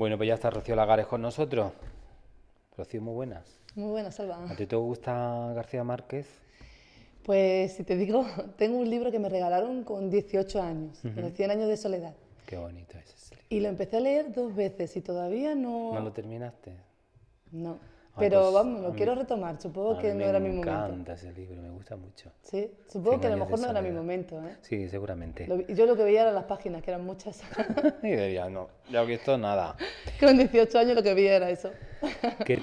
Bueno, pues ya está Rocío Lagares con nosotros. Rocío, muy buenas. Muy buenas, Salva. ¿A ti te gusta García Márquez? Pues si te digo, tengo un libro que me regalaron con 18 años, uh 100 años de soledad. Qué bonito es ese libro. Y lo empecé a leer dos veces y todavía no... ¿No lo terminaste? No. Pero vamos, lo quiero retomar. Supongo que no era mi momento. Me encanta ese libro, me gusta mucho. Sí, supongo que a lo mejor no era mi momento. ¿eh? Sí, seguramente. yo lo que veía eran las páginas, que eran muchas. y diría, no, ya que esto nada. Con 18 años lo que veía era eso. ¿Qué,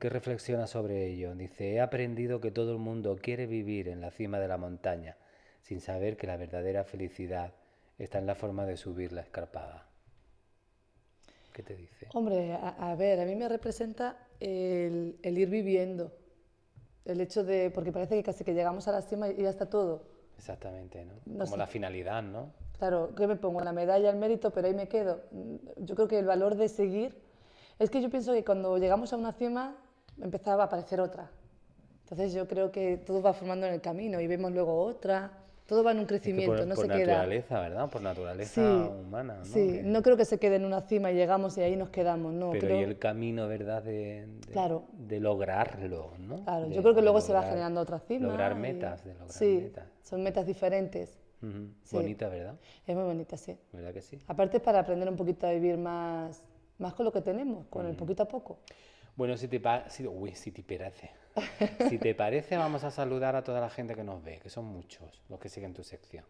te, reflexiona sobre ello? Dice, he aprendido que todo el mundo quiere vivir en la cima de la montaña, sin saber que la verdadera felicidad está en la forma de subir la escarpada. ¿Qué te dice? Hombre, a ver, a mí me representa el, ir viviendo. El hecho de, porque parece que casi que llegamos a la cima y ya está todo. Exactamente, ¿no? Como la finalidad, ¿no? Claro, que me pongo la medalla, el mérito, pero ahí me quedo. Yo creo que el valor de seguir, es que yo pienso que cuando llegamos a una cima empezaba a aparecer otra. Entonces yo creo que todo va formando en el camino y vemos luego otra todo va en un crecimiento, no se queda. Por naturaleza, ¿verdad? Por naturaleza humana. ¿no? Sí, no creo que se quede en una cima y llegamos y ahí nos quedamos, ¿no? Pero y el camino, ¿verdad? De, claro. de lograrlo, ¿no? Claro, yo creo que luego se va generando otra cima. Lograr metas, de lograr sí, son metas diferentes. Bonita, ¿verdad? Es muy bonita, sí. ¿Verdad que sí? Aparte es para aprender un poquito a vivir más, más con lo que tenemos, con el poquito a poco. Bueno, si te, si, si te parece. si te parece, vamos a saludar a toda la gente que nos ve, que son muchos los que siguen tu sección.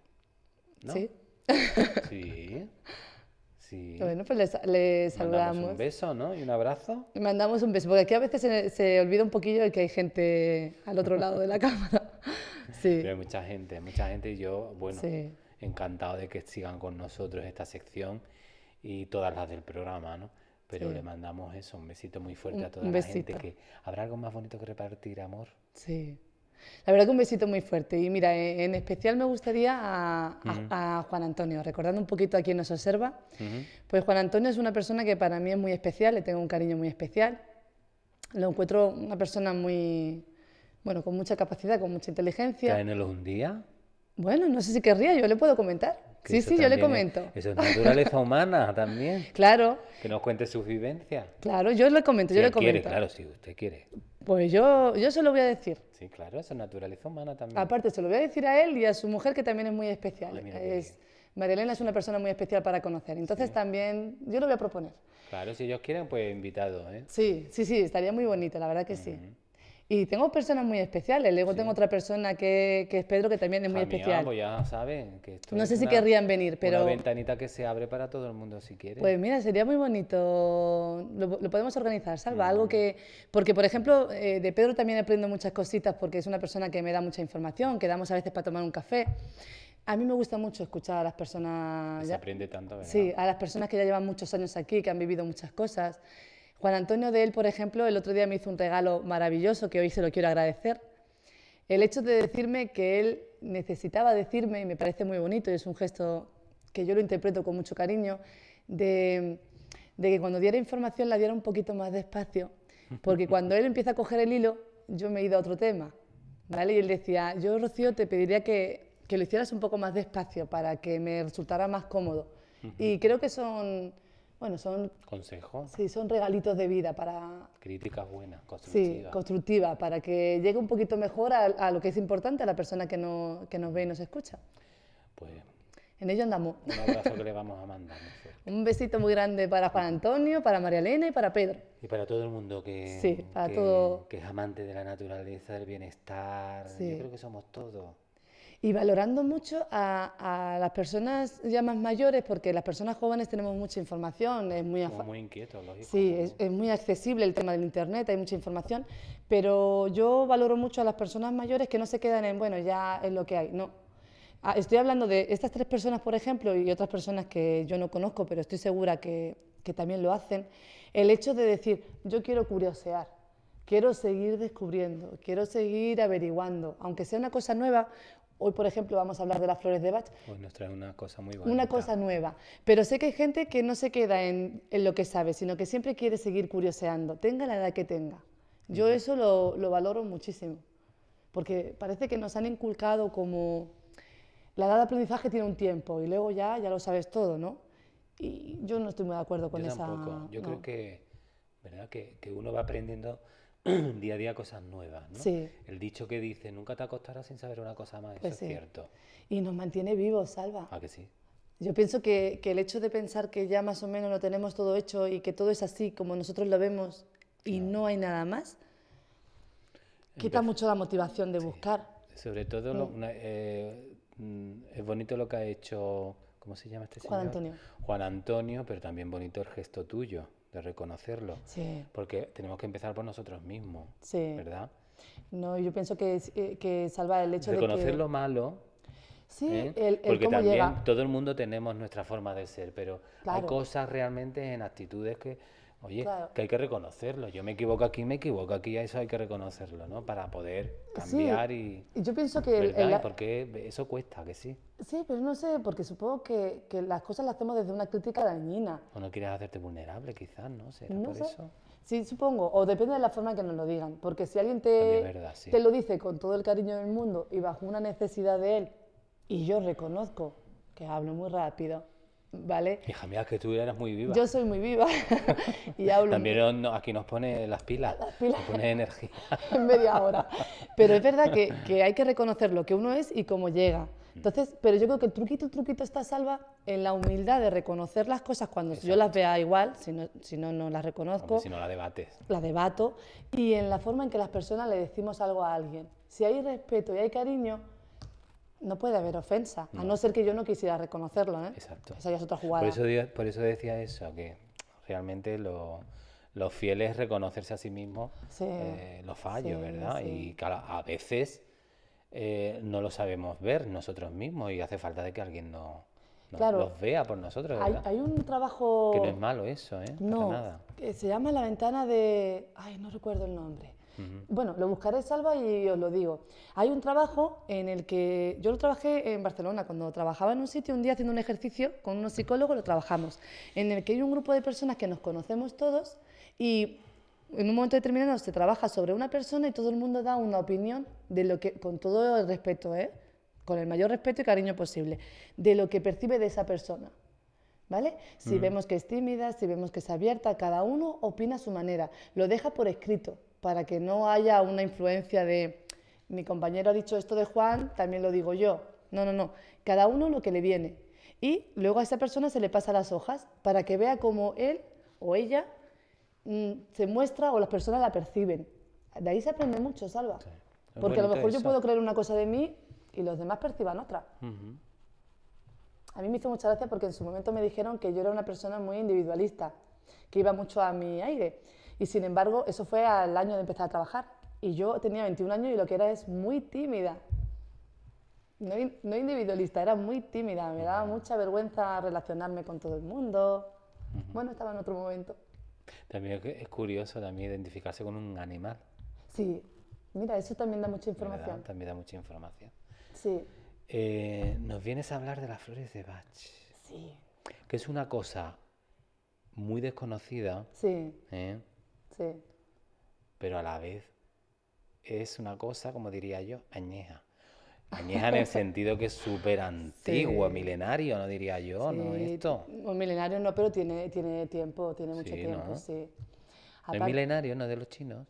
¿No? Sí. Sí. Bueno, pues les, saludamos. Mandamos un beso, ¿no? Y un abrazo. Y mandamos un beso, porque aquí a veces se, olvida un poquillo de que hay gente al otro lado de la cámara. Sí. Pero hay mucha gente, mucha gente y yo, bueno, encantado de que sigan con nosotros esta sección y todas las del programa, ¿no? Pero le mandamos eso, un besito muy fuerte a toda la gente. Que, ¿Habrá algo más bonito que repartir amor? Sí. La verdad que un besito muy fuerte. Y mira, eh, en especial me gustaría a, Juan Antonio, recordando un poquito a quien nos observa. Pues Juan Antonio es una persona que para mí es muy especial, le tengo un cariño muy especial. Lo encuentro una persona muy, bueno, con mucha capacidad, con mucha inteligencia. hoy un día? Bueno, no sé si querría, yo le puedo comentar. Sí, sí, yo le comento. eso es naturaleza humana también. Claro. Que nos cuente sus vivencias. Claro, yo le comento, si yo le comento. Quiere, claro, si usted quiere. Pues yo, yo se lo voy a decir. Sí, claro, eso es naturaleza humana también. Aparte, se lo voy a decir a él y a su mujer, que también es muy especial. es, María es una persona muy especial para conocer. Entonces también yo lo voy a proponer. Claro, si ellos quieren, pues invitado. ¿eh? Sí, sí, sí, estaría muy bonito, la verdad que sí. Y tengo personas muy especiales. Luego tengo otra persona que, que, es Pedro, que también es muy especial. ya que esto no sé si querrían venir, pero. Una ventanita que se abre para todo el mundo si quiere. Pues mira, sería muy bonito. Lo, podemos organizar, Salva. Algo que. Porque, por ejemplo, eh, de Pedro también aprendo muchas cositas porque es una persona que me da mucha información. que damos a veces para tomar un café. A mí me gusta mucho escuchar a las personas. Se aprende tanto, ¿verdad? Sí, a las personas que ya llevan muchos años aquí, que han vivido muchas cosas. Juan Antonio de él, por ejemplo, el otro día me hizo un regalo maravilloso que hoy se lo quiero agradecer. El hecho de decirme que él necesitaba decirme, y me parece muy bonito, y es un gesto que yo lo interpreto con mucho cariño, de, que cuando diera información la diera un poquito más despacio, porque cuando él empieza a coger el hilo, yo me he ido a otro tema. ¿vale? Y él decía, yo, Rocío, te pediría que, que lo hicieras un poco más despacio para que me resultara más cómodo. Y creo que son bueno, son... Consejos. Sí, son regalitos de vida para... Críticas buenas, constructivas. Sí, constructivas, para que llegue un poquito mejor a, lo que es importante a la persona que, no, que nos ve y nos escucha. Pues... En ello andamos. Un abrazo que le vamos a mandar. un besito muy grande para Juan Antonio, para María Elena y para Pedro. Y para todo el mundo que, sí, todo... que es amante de la naturaleza, del bienestar. Yo creo que somos todos y valorando mucho a, las personas ya más mayores, porque las personas jóvenes tenemos mucha información, es muy... lógico. Sí, es, muy accesible el tema del Internet, hay mucha información, pero yo valoro mucho a las personas mayores que no se quedan en, bueno, ya es lo que hay, no. Ah, estoy hablando de estas tres personas, por ejemplo, y otras personas que yo no conozco, pero estoy segura que, que también lo hacen, el hecho de decir, yo quiero curiosear, quiero seguir descubriendo, quiero seguir averiguando, aunque sea una cosa nueva, Hoy, por ejemplo, vamos a hablar de las flores de Bach. Hoy nos trae una cosa muy buena. Una cosa nueva. Pero sé que hay gente que no se queda en, lo que sabe, sino que siempre quiere seguir curioseando, tenga la edad que tenga. Yo eso lo, valoro muchísimo, porque parece que nos han inculcado como la edad de aprendizaje tiene un tiempo y luego ya, ya lo sabes todo, ¿no? Y yo no estoy muy de acuerdo con yo esa... Yo creo que, ¿verdad? Que, que uno va aprendiendo día a día cosas nuevas. ¿no? El dicho que dice, nunca te acostarás sin saber una cosa más, eso pues es cierto. Y nos mantiene vivos, Salva. que sí. Yo pienso que, que, el hecho de pensar que ya más o menos lo tenemos todo hecho y que todo es así como nosotros lo vemos y no, hay nada más, quita mucho la motivación de buscar. Sobre todo, eh, mm, es bonito lo que ha hecho, ¿cómo se llama este Juan Antonio. Juan Antonio, pero también bonito el gesto tuyo de reconocerlo. Porque tenemos que empezar por nosotros mismos, ¿verdad? No, yo pienso que, eh, que salvar el hecho de Reconocer lo malo. Sí, ¿eh? el, Porque también todo el mundo tenemos nuestra forma de ser, pero hay cosas realmente en actitudes que Oye, que hay que reconocerlo. Yo me equivoco aquí, me equivoco aquí, eso hay que reconocerlo, ¿no? Para poder cambiar y... Yo pienso que... El, porque eso cuesta, que sí. Sí, pero no sé, porque supongo que, las cosas las hacemos desde una crítica dañina. O no quieres hacerte vulnerable, quizás, ¿no? ¿Será por eso? Sí, supongo, o depende de la forma en que nos lo digan, porque si alguien te, te lo dice con todo el cariño del mundo y bajo una necesidad de él, y yo reconozco que hablo muy rápido, ¿vale? Hija mía, que tú eras muy viva. Yo soy muy viva. y hablo También aquí nos pone las pilas, nos pone energía. en media hora. Pero es verdad que, hay que reconocer lo que uno es y cómo llega. Mm. Entonces, pero yo creo que el truquito, el truquito está salva en la humildad de reconocer las cosas cuando yo las vea igual, si no, si no, no las reconozco. si no, la debates. La debato. Y en la forma en que las personas le decimos algo a alguien. Si hay respeto y hay cariño, no puede haber ofensa, a no ser que yo no quisiera reconocerlo. ¿eh? Exacto. Esa ya es otra jugada. Por eso, decía eso, que realmente lo, fiel es reconocerse a sí mismo, eh, los fallos, ¿verdad? Y claro, a veces eh, no lo sabemos ver nosotros mismos y hace falta de que alguien no, los vea por nosotros. Hay, hay, un trabajo... Que no es malo eso, ¿eh? No, Que se llama la ventana de... Ay, no recuerdo el nombre. Bueno, lo buscaré, Salva, y os lo digo. Hay un trabajo en el que yo lo trabajé en Barcelona, cuando trabajaba en un sitio, un día haciendo un ejercicio con unos psicólogos, lo trabajamos, en el que hay un grupo de personas que nos conocemos todos y en un momento determinado se trabaja sobre una persona y todo el mundo da una opinión de lo que, con todo el respeto, ¿eh? con el mayor respeto y cariño posible, de lo que percibe de esa persona. ¿Vale? Si vemos que es tímida, si vemos que es abierta, cada uno opina a su manera, lo deja por escrito para que no haya una influencia de mi compañero ha dicho esto de Juan, también lo digo yo. No, no, no. Cada uno lo que le viene. Y luego a esa persona se le pasa las hojas para que vea cómo él o ella mm, se muestra o las personas la perciben. De ahí se aprende mucho, Salva. Porque a lo mejor yo puedo creer una cosa de mí y los demás perciban otra. A mí me hizo mucha gracia porque en su momento me dijeron que yo era una persona muy individualista, que iba mucho a mi aire. Y sin embargo, eso fue al año de empezar a trabajar. Y yo tenía 21 años y lo que era es muy tímida. No, no individualista, era muy tímida. Me daba mucha vergüenza relacionarme con todo el mundo. Bueno, estaba en otro momento. También es curioso también identificarse con un animal. Sí, mira, eso también da mucha información. también da mucha información. Sí. Eh, nos vienes a hablar de las flores de Bach. Sí. Que es una cosa muy desconocida. Sí. ¿eh? Pero a la vez es una cosa, como diría yo, añeja. Añeja en el sentido que es súper antiguo, milenario, no diría yo, ¿no? Esto. milenario no, pero tiene, tiene tiempo, tiene mucho tiempo, sí. milenario, no es de los chinos.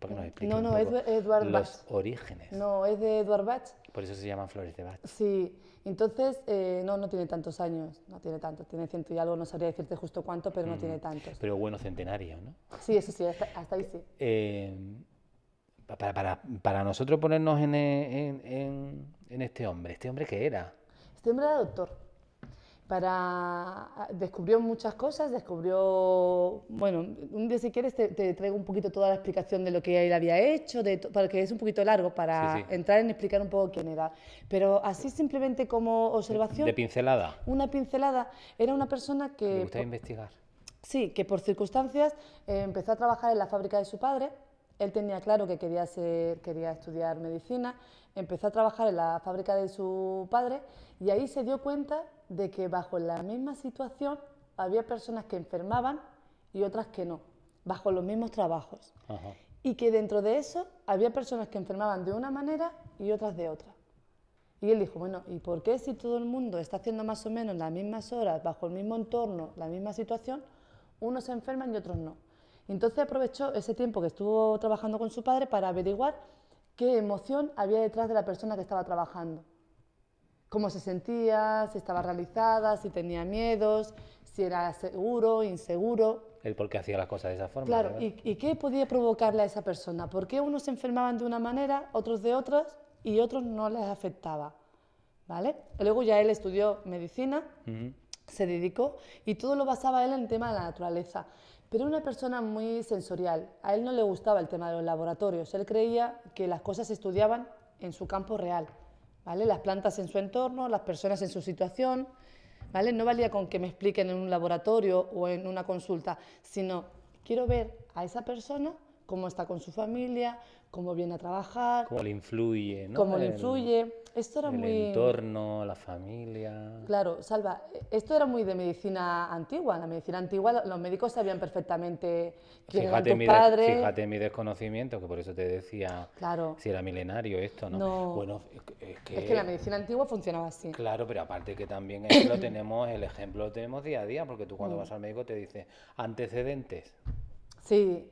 ¿Para que nos mm, no, no, es de Eduard Bach. Los orígenes. No, es de Eduard Bach. Por eso se llaman flores de Bach. Sí, entonces eh, no, no tiene tantos años, no tiene tantos, tiene ciento y algo, no sabría decirte justo cuánto, pero no mm, tiene tantos. Pero bueno, centenario, ¿no? Sí, eso sí, hasta, ahí sí. Eh, para, para, para, nosotros ponernos en, en este hombre, ¿este hombre qué era? Este hombre era doctor para ah, descubrió muchas cosas, descubrió, bueno, un día si quieres te, traigo un poquito toda la explicación de lo que él había hecho, de, que es un poquito largo para entrar en explicar un poco quién era, pero así simplemente como observación de pincelada. Una pincelada era una persona que me investigar. Sí, que por circunstancias eh, empezó a trabajar en la fábrica de su padre. Él tenía claro que quería ser, quería estudiar medicina, empezó a trabajar en la fábrica de su padre y ahí se dio cuenta de que bajo la misma situación había personas que enfermaban y otras que no, bajo los mismos trabajos. Y que dentro de eso había personas que enfermaban de una manera y otras de otra. Y él dijo, bueno, ¿y por qué si todo el mundo está haciendo más o menos las mismas horas, bajo el mismo entorno, la misma situación, unos se enferman y otros no? Entonces aprovechó ese tiempo que estuvo trabajando con su padre para averiguar qué emoción había detrás de la persona que estaba trabajando. Cómo se sentía, si estaba realizada, si tenía miedos, si era seguro, inseguro. El por qué hacía las cosas de esa forma. Claro, y, qué podía provocarle a esa persona. ¿Por qué unos se enfermaban de una manera, otros de otras y otros no les afectaba? ¿Vale? Luego ya él estudió medicina se dedicó y todo lo basaba él en el tema de la naturaleza. Pero era una persona muy sensorial. A él no le gustaba el tema de los laboratorios. Él creía que las cosas se estudiaban en su campo real. ¿vale? Las plantas en su entorno, las personas en su situación. ¿vale? No valía con que me expliquen en un laboratorio o en una consulta, sino quiero ver a esa persona cómo está con su familia, cómo viene a trabajar, cómo influye, ¿no? cómo le influye, era el entorno, la familia. Claro, Salva, esto era muy de medicina antigua. la medicina antigua los médicos sabían perfectamente quién fíjate era padre. mi desconocimiento, que por eso te decía si era milenario esto, ¿no? Bueno, es que... la medicina antigua funcionaba así. Claro, pero aparte que también lo tenemos, el ejemplo lo tenemos día a día, porque tú cuando mm. vas al médico te dice antecedentes. Sí,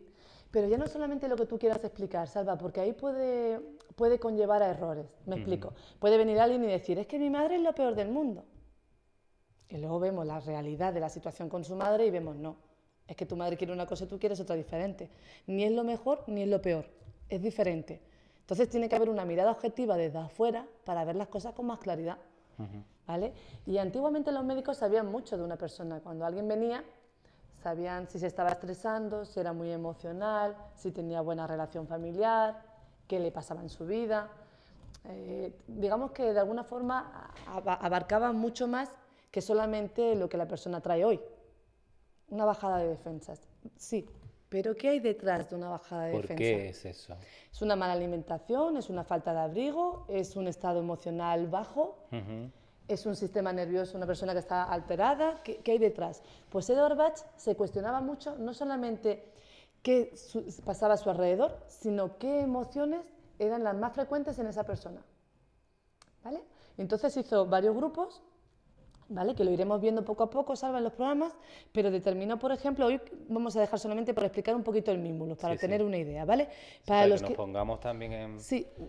pero ya no solamente lo que tú quieras explicar, Salva, porque ahí puede puede conllevar a errores. Me explico. Puede venir alguien y decir, es que mi madre es lo peor del mundo. Y luego vemos la realidad de la situación con su madre y vemos, no, es que tu madre quiere una cosa y tú quieres otra diferente. Ni es lo mejor ni es lo peor, es diferente. Entonces tiene que haber una mirada objetiva desde afuera para ver las cosas con más claridad. ¿Vale? Y antiguamente los médicos sabían mucho de una persona. Cuando alguien venía, sabían si se estaba estresando, si era muy emocional, si tenía buena relación familiar, qué le pasaba en su vida. Eh, digamos que de alguna forma abarcaba mucho más que solamente lo que la persona trae hoy. Una bajada de defensas, sí. Pero ¿qué hay detrás de una bajada de defensas? qué es eso? Es una mala alimentación, es una falta de abrigo, es un estado emocional bajo, es un sistema nervioso, una persona que está alterada. ¿Qué, qué hay detrás? Pues Edward Bach se cuestionaba mucho no solamente qué pasaba a su alrededor, sino qué emociones eran las más frecuentes en esa persona. ¿Vale? Entonces hizo varios grupos ¿vale? Que lo iremos viendo poco a poco, salvo en los programas, pero determino por ejemplo, hoy vamos a dejar solamente por explicar un poquito el mímulo, para tener una idea, ¿vale? Para, los que nos pongamos también en,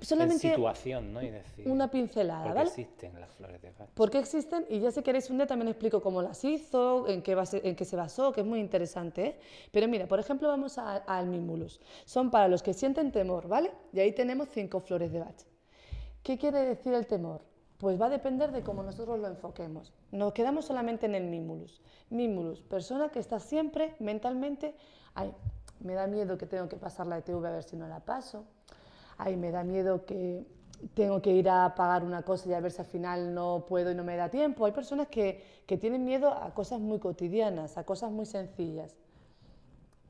solamente situación, ¿no? Y decir, una pincelada, porque existen las flores de Bach. ¿Por qué existen? Y ya si queréis un día también explico cómo las hizo, en qué, base, en qué se basó, que es muy interesante, ¿eh? Pero mira, por ejemplo, vamos al mímulus. Son para los que sienten temor, ¿vale? Y ahí tenemos cinco flores de Bach. ¿Qué quiere decir el temor? Pues va a depender de cómo nosotros lo enfoquemos. Nos quedamos solamente en el mimulus. Mimulus, persona que está siempre mentalmente, ay, me da miedo que tengo que pasar la ETV a ver si no la paso, ay, me da miedo que tengo que ir a pagar una cosa y a ver si al final no puedo y no me da tiempo. Hay personas que, que tienen miedo a cosas muy cotidianas, a cosas muy sencillas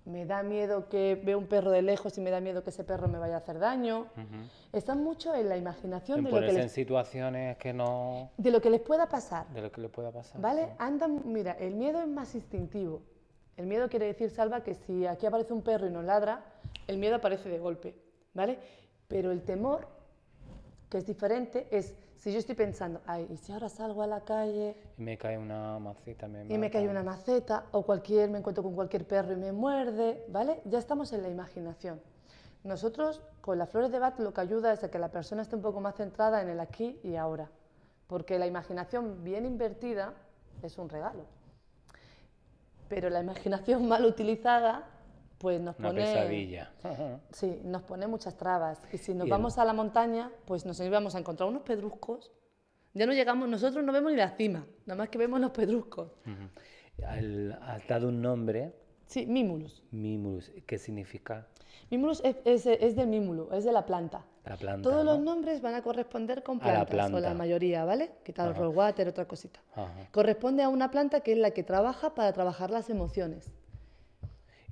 me da miedo que vea un perro de lejos y me da miedo que ese perro me vaya a hacer daño. Están mucho en la imaginación de lo que les... en situaciones que no... De lo que les pueda pasar. De lo que les pueda pasar. ¿Vale? Andan, mira, el miedo es más instintivo. El miedo quiere decir, Salva, que si aquí aparece un perro y no ladra, el miedo aparece de golpe, ¿vale? Pero el temor que es diferente es si yo estoy pensando, ay, ¿y si ahora salgo a la calle? Y me cae una maceta, me Y me cae una maceta, o cualquier, me encuentro con cualquier perro y me muerde, ¿vale? Ya estamos en la imaginación. Nosotros, con las flores de Bach, lo que ayuda es a que la persona esté un poco más centrada en el aquí y ahora, porque la imaginación bien invertida es un regalo. Pero la imaginación mal utilizada pues nos Una pone... pesadilla. Sí, nos pone muchas trabas. Y si nos vamos a la montaña, pues nos íbamos a encontrar unos pedruscos. Ya no llegamos, nosotros no vemos ni la cima, nada más que vemos los pedruscos. ¿Ha dado un nombre. Sí, Mimulus. Mimulus, ¿qué significa? Mimulus es, es, es mímulo, es de la planta. La planta Todos los nombres van a corresponder con plantas, la la mayoría, ¿vale? Quitado el water, otra cosita. Corresponde a una planta que es la que trabaja para trabajar las emociones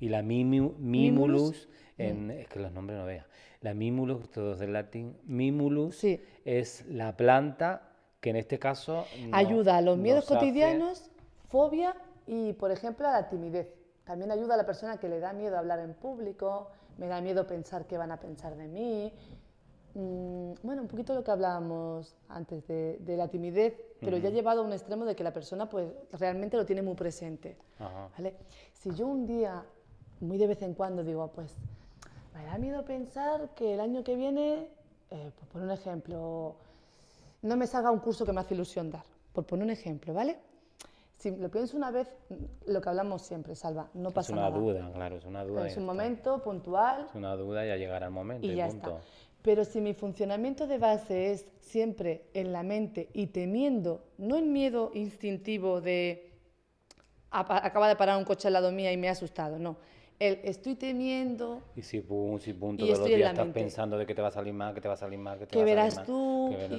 y la Mimulus, mm. es que los nombres no veas, la Mimulus, todos del latín, Mimulus es la planta que en este caso... ayuda a los miedos cotidianos, fobia y, por ejemplo, a la timidez. También ayuda a la persona que le da miedo hablar en público, me da miedo pensar qué van a pensar de mí. Mm, bueno, un poquito lo que hablábamos antes de, la timidez, pero ya ya llevado a un extremo de que la persona pues realmente lo tiene muy presente. Si yo un día muy de vez en cuando digo, pues me da miedo pensar que el año que viene, eh, por un ejemplo, no me salga un curso que me hace ilusión dar, por poner un ejemplo, ¿vale? Si lo pienso una vez, lo que hablamos siempre, Salva, no pasa nada. Es una duda, claro, es una duda. Es un momento puntual. Es una duda y ya llegará el momento. Y, punto. Pero si mi funcionamiento de base es siempre en la mente y temiendo, no en miedo instintivo de acaba de parar un coche al lado mía y me ha asustado, no el estoy temiendo. Y si, pum, si pum, todos los estás pensando de que te va a salir mal, que te va a salir mal, que te va a salir mal, que verás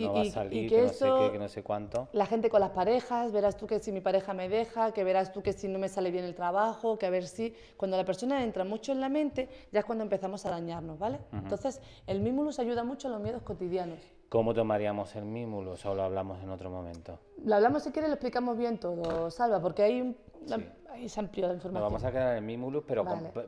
no va a salir, que, no sé qué, que no sé cuánto. La gente con las parejas, verás tú que si mi pareja me deja, que verás tú que si no me sale bien el trabajo, que a ver si. Cuando la persona entra mucho en la mente, ya es cuando empezamos a dañarnos, ¿vale? Entonces, el mímulus ayuda mucho a los miedos cotidianos. ¿Cómo tomaríamos el mímulus o lo hablamos en otro momento? Lo hablamos si quieres, lo explicamos bien todo, Salva, porque hay un se amplió la información. Nos vamos a quedar en Mimulus, pero,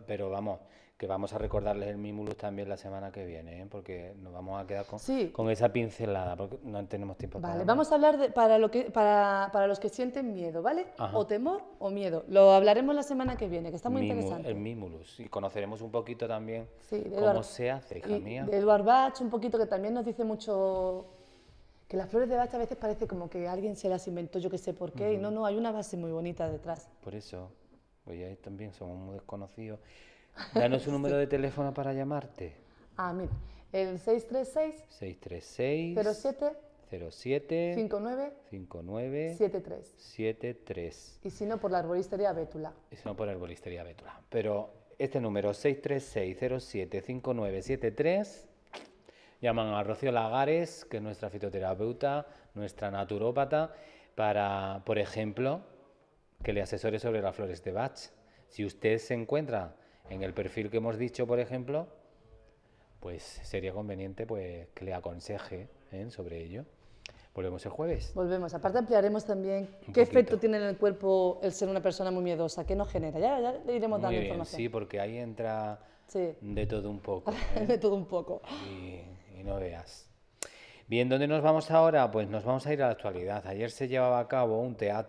pero vamos, que vamos a recordarles el Mimulus también la semana que viene, ¿eh? porque nos vamos a quedar con, con, esa pincelada, porque no tenemos tiempo vale, vamos a hablar para, lo que, para, para los que sienten miedo, ¿vale? O temor o miedo. Lo hablaremos la semana que viene, que está muy interesante. El Mimulus, y conoceremos un poquito también cómo se hace, hija mía. Eduard Bach, un poquito que también nos dice mucho que las flores de bacha a veces parece como que alguien se las inventó, yo que sé por qué, y no, no, hay una base muy bonita detrás. Por eso, pues ahí también somos muy desconocidos. Danos un número de teléfono para llamarte. Ah, mira, el 636... 636... 07... 07 59 59 73 73 y si no por la arbolistería Bétula. Y si no por la arbolistería Bétula, pero este número 636 07 59 73 Llaman a Rocío Lagares, que es nuestra fitoterapeuta, nuestra naturópata, para, por ejemplo, que le asesore sobre las flores de Bach. Si usted se encuentra en el perfil que hemos dicho, por ejemplo, pues sería conveniente pues, que le aconseje ¿eh? sobre ello. Volvemos el jueves. Volvemos. Aparte ampliaremos también qué efecto tiene en el cuerpo el ser una persona muy miedosa, qué nos genera. Ya, ya le iremos dando información. Sí, porque ahí entra de todo un poco. ¿eh? de todo un poco. Y y no veas. Bien, ¿dónde nos vamos ahora? Pues nos vamos a ir a la actualidad. Ayer se llevaba a cabo un teatro